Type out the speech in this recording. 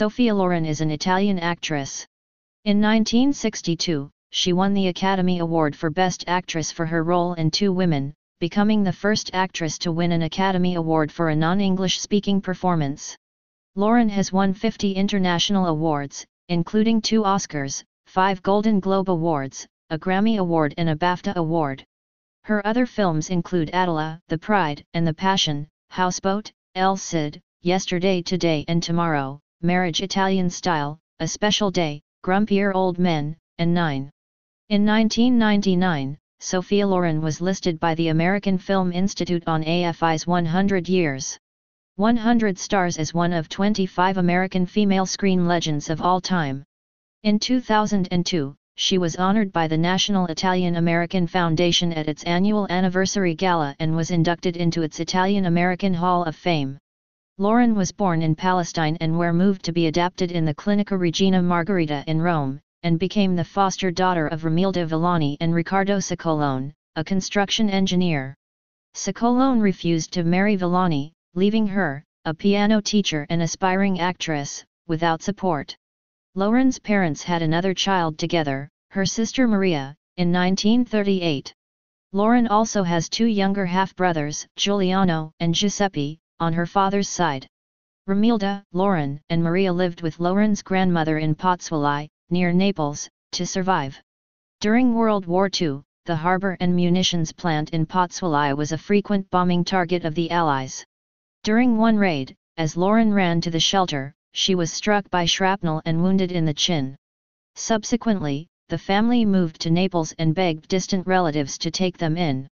Sophia Loren is an Italian actress. In 1962, she won the Academy Award for Best Actress for her role in Two Women, becoming the first actress to win an Academy Award for a non-English speaking performance. Lauren has won 50 international awards, including two Oscars, five Golden Globe Awards, a Grammy Award and a BAFTA Award. Her other films include Adela, The Pride and the Passion, Houseboat, El Cid, Yesterday Today and Tomorrow, marriage Italian style, a special day, grumpier old men, and 9. In 1999, Sophia Loren was listed by the American Film Institute on AFI's 100 Years. 100 Stars as one of 25 American female screen legends of all time. In 2002, she was honored by the National Italian American Foundation at its annual anniversary gala and was inducted into its Italian American Hall of Fame. Lauren was born in Palestine and were moved to be adapted in the Clinica Regina Margherita in Rome, and became the foster daughter of Romilda Villani and Riccardo Siccolone, a construction engineer. Siccolone refused to marry Villani, leaving her, a piano teacher and aspiring actress, without support. Lauren's parents had another child together, her sister Maria, in 1938. Lauren also has two younger half-brothers, Giuliano and Giuseppe, on her father's side. Romilda, Lauren, and Maria lived with Lauren's grandmother in Pozzuoli, near Naples, to survive. During World War II, the harbor and munitions plant in Pozzuoli was a frequent bombing target of the Allies. During one raid, as Lauren ran to the shelter, she was struck by shrapnel and wounded in the chin. Subsequently, the family moved to Naples and begged distant relatives to take them in.